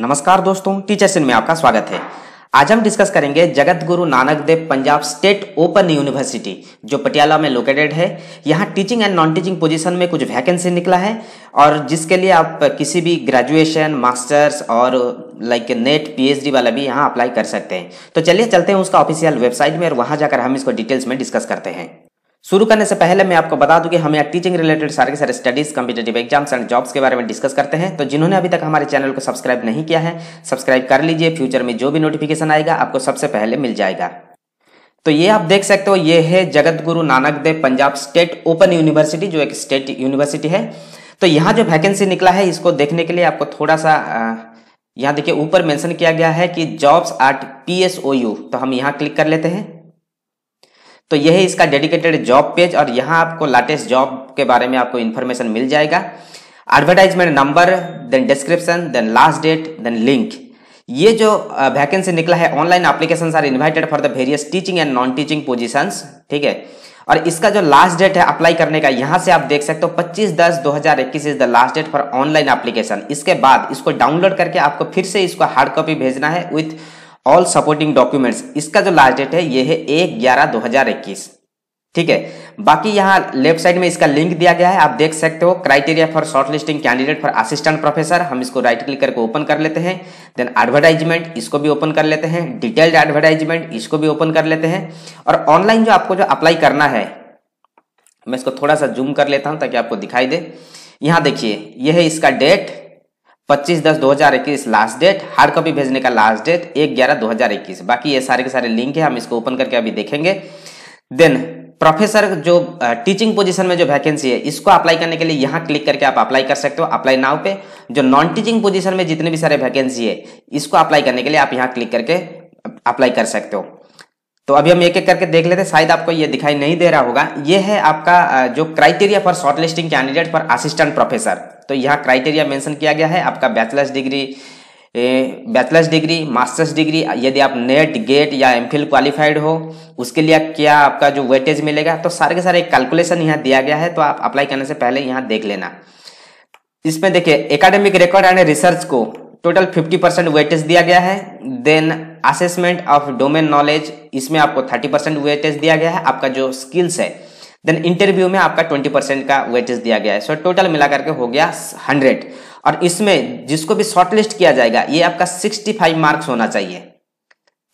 नमस्कार दोस्तों टीचर सिंह में आपका स्वागत है आज हम डिस्कस करेंगे Jagat Guru Nanak Dev Punjab state open university जो पटियाला में लोकेटेड है यहाँ teaching and non teaching position में कुछ वैकेंसी निकला है और जिसके लिए आप किसी भी ग्रेजुएशन मास्टर्स और लाइक नेट पीएचडी वाला भी यहाँ अप्लाई कर सकते हैं तो चलिए चलते हैं उसका ऑफिशियल वेबसाइट में और वहाँ जाकर हम इसको डिटेल्स में डिस्कस करते हैं शुरू करने से पहले मैं आपको बता दूं कि हम यहाँ टीचिंग रिलेटेड सारे के सारे studies competitive exams and jobs के बारे में डिस्कस करते हैं तो जिन्होंने अभी तक हमारे चैनल को सब्सक्राइब नहीं किया है सब्सक्राइब कर लीजिए फ्यूचर में जो भी नोटिफिकेशन आएगा आपको सबसे पहले मिल जाएगा तो ये आप देख सकते हो ये है Jagat Guru Nanak Dev Punjab state open university जो एक स्टेट यूनिवर्सिटी है तो यहाँ जो वैकेंसी निकला है इसको देखने के लिए आपको थोड़ा सा यहाँ देखिए ऊपर मेंशन किया गया है कि जॉब्स आर्ट पी तो हम यहाँ क्लिक कर लेते हैं तो यह इसका डेडिकेटेड जॉब पेज और यहाँ आपको लाटेस्ट जॉब के बारे में आपको इन्फॉर्मेशन मिल जाएगा advertisement number then description then last date then link ये जो वैकेंसी निकला है online application are invited for the various teaching and non teaching position ठीक है और इसका जो लास्ट डेट है अप्लाई करने का यहाँ से आप देख सकते हो 25 दस 2021 is the last date for online application इसके बाद इसको डाउनलोड करके आपको फिर से इसको हार्ड कॉपी भेजना है विथ ऑल सपोर्टिंग डॉक्यूमेंट्स इसका जो लास्ट डेट है ये है एक ग्यारह दो हजार इक्कीस ठीक है बाकी यहाँ लेफ्ट साइड में इसका लिंक दिया गया है आप देख सकते हो criteria for short listing candidate for assistant professor हम इसको राइट क्लिक करके ओपन कर लेते हैं देन एडवर्टाइजमेंट इसको भी ओपन कर लेते हैं डिटेल्ड एडवर्टाइजमेंट इसको भी ओपन कर लेते हैं और ऑनलाइन जो आपको जो अप्लाई करना है मैं इसको थोड़ा सा जूम कर लेता हूँ ताकि आपको दिखाई दे यहाँ देखिए यह है इसका डेट 25 दस 2021 लास्ट डेट हार्ड कॉपी भेजने का लास्ट डेट 1 ग्यारह 2021 बाकी ये सारे के सारे लिंक है हम इसको ओपन करके अभी देखेंगे देन प्रोफेसर जो टीचिंग पोजीशन में जो वैकेंसी है इसको अप्लाई करने के लिए यहाँ क्लिक करके आप अप्लाई कर सकते हो अप्लाई नाव पे जो नॉन टीचिंग पोजीशन में जितने भी सारे वैकेंसी है इसको अप्लाई करने के लिए आप यहाँ क्लिक करके अप्लाई कर सकते हो तो अभी हम एक एक करके देख लेते हैं शायद आपको ये दिखाई नहीं दे रहा होगा ये है आपका जो criteria for shortlisting candidate for assistant professor तो यहाँ क्राइटेरिया मेंशन किया गया है आपका bachelors degree bachelors degree masters degree यदि आप नेट गेट या एम फिल क्वालिफाइड हो उसके लिए क्या आपका जो वेटेज मिलेगा तो सारे के सारे एक कैलकुलेशन यहाँ दिया गया है तो आप अप्लाई करने से पहले यहाँ देख लेना इसमें देखिए एकेडमिक रिकॉर्ड एंड रिसर्च को टोटल 50 परसेंट वेटेज दिया गया है then assessment of domain knowledge इसमें आपको थर्टी परसेंट वेटेज दिया गया है आपका जो स्किल्स है देन इंटरव्यू में आपका ट्वेंटी परसेंट का वेटेज दिया गया है सो टोटल मिला करके हो गया हंड्रेड और इसमें जिसको भी शॉर्टलिस्ट किया जाएगा ये आपका सिक्सटी फाइव मार्क्स होना चाहिए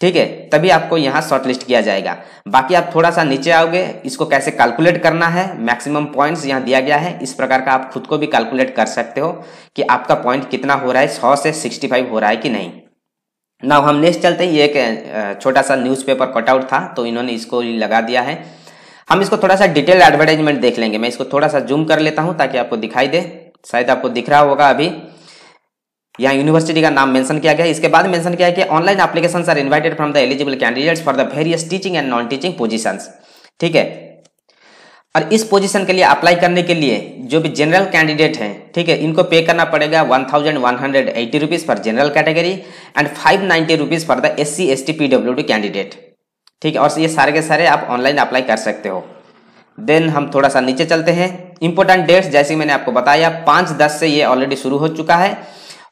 ठीक है तभी आपको यहाँ शॉर्टलिस्ट किया जाएगा बाकी आप थोड़ा सा नीचे आओगे इसको कैसे कैलकुलेट करना है मैक्सिमम पॉइंट्स यहाँ दिया गया है इस प्रकार का आप खुद को भी कैलकुलेट कर सकते हो कि आपका पॉइंट कितना हो रहा है सौ से सिक्सटी फाइव हो रहा है कि नहीं नाउ हम नेक्स्ट चलते हैं ये एक छोटा सा न्यूज़पेपर कटआउट था तो इन्होंने इसको लगा दिया है हम इसको थोड़ा सा डिटेल एडवर्टाइजमेंट देख लेंगे मैं इसको थोड़ा सा जूम कर लेता हूँ ताकि आपको दिखाई दे शायद आपको दिख रहा होगा अभी यहाँ यूनिवर्सिटी का नाम मेंशन किया गया इसके बाद मेंशन किया कि online application are invited from the eligible candidates for the various teaching and non teaching position ठीक है और इस पोजीशन के लिए अप्लाई करने के लिए जो भी जनरल कैंडिडेट हैं ठीक है इनको पे करना पड़ेगा one thousand one hundred eighty rupees पर general category and five ninety rupees for the S C S T P W D candidate ठीक है और ये सारे के सारे आप ऑनलाइन अप्लाई कर सकते हो देन हम थोड़ा सा नीचे चलते हैं इंपॉर्टेंट डेट्स जैसे मैंने आपको बताया पाँच दस से ये ऑलरेडी शुरू हो चुका है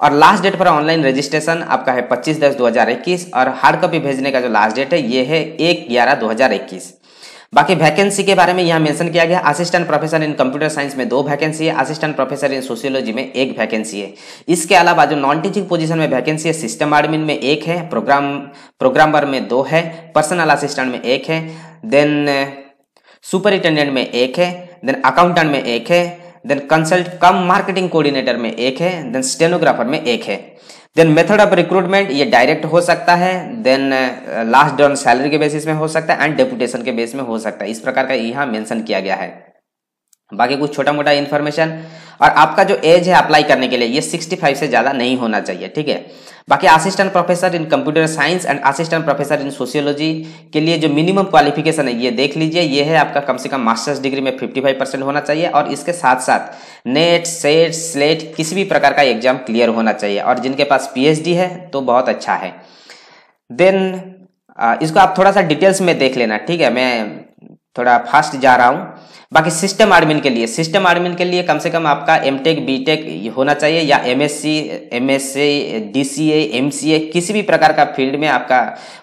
और लास्ट डेट पर ऑनलाइन रजिस्ट्रेशन आपका है पच्चीस दस इक्कीस और हार्ड कॉपी भेजने का जो लास्ट डेट है ये है एक ग्यारह इक्कीस बाकी वैकेंसी के बारे में यहाँ मेंशन किया गया assistant professor in computer science में दो वैकेंसी है असिस्टेंट प्रोफेसर इन सोशियोलॉजी में एक वैकेंसी है इसके अलावा जो नॉन टीचिंग पोजीशन में वैकेंसी है सिस्टम एडमिन में एक है प्रोग्राम प्रोग्रामर में दो है पर्सनल असिस्टेंट में एक है देन सुपरिटेंडेंट में एक है देन अकाउंटेंट में एक है then consult cum marketing coordinator में एक है देन स्टेनोग्राफर में एक है देन मेथड ऑफ रिक्रूटमेंट ये डायरेक्ट हो सकता है देन लास्ट डॉन सैलरी के बेसिस में हो सकता है एंड डेपुटेशन के बेस में हो सकता है इस प्रकार का यहाँ मेंशन किया गया है बाकी कुछ छोटा मोटा इन्फॉर्मेशन और आपका जो एज है अप्लाई करने के लिए ये 65 से ज़्यादा नहीं होना चाहिए ठीक है बाकी assistant professor in computer science and assistant professor in sociology के लिए जो मिनिमम क्वालिफिकेशन है ये देख लीजिए ये है आपका कम से कम मास्टर्स डिग्री में 55 परसेंट होना चाहिए और इसके साथ साथ नेट सेट स्लेट किसी भी प्रकार का एग्जाम क्लियर होना चाहिए और जिनके पास पी है तो बहुत अच्छा है देन इसको आप थोड़ा सा डिटेल्स में देख लेना ठीक है मैं थोड़ा फास्ट जा रहा हूँ बाकी सिस्टम एडमिन के लिए सिस्टम एडमिन के लिए कम से कम आपका एम टेक बी टेक होना चाहिए या M S C M S C D C M C A किसी भी प्रकार का फील्ड में आपका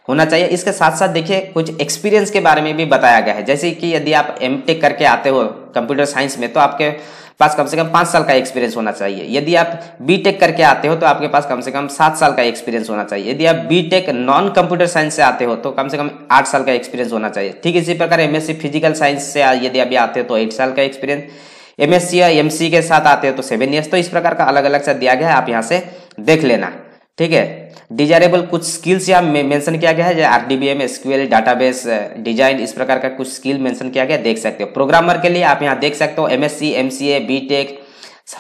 होना चाहिए इसके साथ साथ देखिए कुछ एक्सपीरियंस के बारे में भी बताया गया है जैसे कि यदि आप एम टेक करके आते हो कंप्यूटर साइंस में तो आपके पास कम से कम पाँच साल का एक्सपीरियंस होना चाहिए यदि आप बी करके आते हो तो आपके पास कम से कम सात साल का एक्सपीरियंस होना चाहिए यदि आप बी नॉन कंप्यूटर साइंस से आते हो तो कम से कम आठ साल का एक्सपीरियंस होना चाहिए ठीक इसी प्रकार एमएससी फिजिकल साइंस से यदि अभी आते हो तो एट साल का एक्सपीरियंस एमएससी या एमसी के साथ आते हो तो सेवन ईयर्स तो इस प्रकार का अलग अलग सा दिया गया है आप यहाँ से देख लेना ठीक है डिजायरेबल कुछ स्किल्स यहाँ मेंशन किया गया है जैसे R D B M SQL database design इस प्रकार का कुछ स्किल मेंशन किया गया देख सकते हो प्रोग्रामर के लिए आप यहाँ देख सकते हो एमएससी एमसीए बीटेक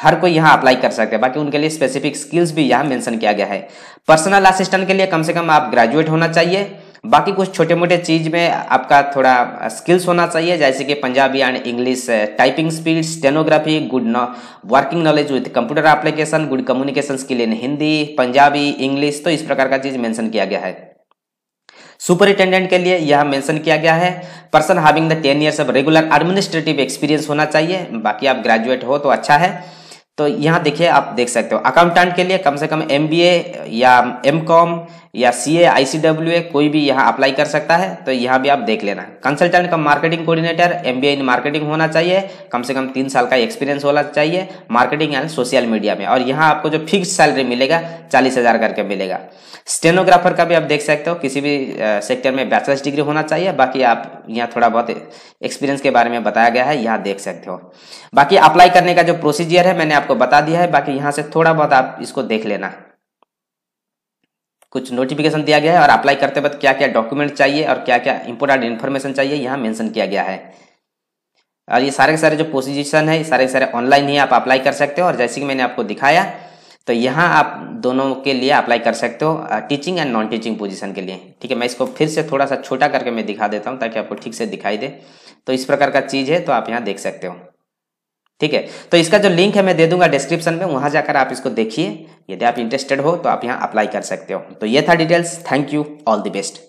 हर कोई यहाँ अप्लाई कर सकते हैं बाकी उनके लिए स्पेसिफिक स्किल्स भी यहाँ मेंशन किया गया है पर्सनल असिस्टेंट के लिए कम से कम आप ग्रेजुएट होना चाहिए बाकी कुछ छोटे मोटे चीज़ में आपका थोड़ा स्किल्स होना चाहिए जैसे कि Punjabi and English typing speed stenography good working knowledge with computer application good communication skill in Hindi Punjabi English तो इस प्रकार का चीज़ मेंशन किया गया है सुपरिटेंडेंट के लिए यह मेंशन किया गया है person having the ten years of regular administrative experience होना चाहिए बाकी आप ग्रेजुएट हो तो अच्छा है तो यहाँ देखिए आप देख सकते हो अकाउंटेंट के लिए कम से कम एम या एम या सी ए कोई भी यहाँ अप्लाई कर सकता है तो यहाँ भी आप देख लेना कंसल्टेंट का marketing coordinator M in marketing होना चाहिए कम से कम तीन साल का एक्सपीरियंस होना चाहिए मार्केटिंग एंड सोशल मीडिया में और यहाँ आपको जो फिक्स सैलरी मिलेगा चालीस हज़ार करके मिलेगा स्टेनोग्राफर का भी आप देख सकते हो किसी भी सेक्टर में बैचलर्स डिग्री होना चाहिए बाकी आप यहाँ थोड़ा बहुत एक्सपीरियंस के बारे में बताया गया है यहाँ देख सकते हो बाकी अप्लाई करने का जो प्रोसीजियर है मैंने आपको बता दिया है बाकी यहाँ से थोड़ा बहुत आप इसको देख लेना कुछ नोटिफिकेशन दिया गया है और अप्लाई करते वक्त क्या क्या डॉक्यूमेंट चाहिए और क्या क्या इंपोर्टेंट इन्फॉर्मेशन चाहिए यहाँ मेंशन किया गया है और ये सारे के सारे जो पोजिशन है सारे के सारे ऑनलाइन ही आप अप्लाई कर सकते हो और जैसे कि मैंने आपको दिखाया तो यहाँ आप दोनों के लिए अप्लाई कर सकते हो teaching and non teaching position के लिए ठीक है मैं इसको फिर से थोड़ा सा छोटा करके मैं दिखा देता हूँ ताकि आपको ठीक से दिखाई दे तो इस प्रकार का चीज़ है तो आप यहाँ देख सकते हो ठीक है तो इसका जो लिंक है मैं दे दूंगा डिस्क्रिप्शन में वहां जाकर आप इसको देखिए यदि आप इंटरेस्टेड हो तो आप यहाँ अप्लाई कर सकते हो तो ये था details thank you all the best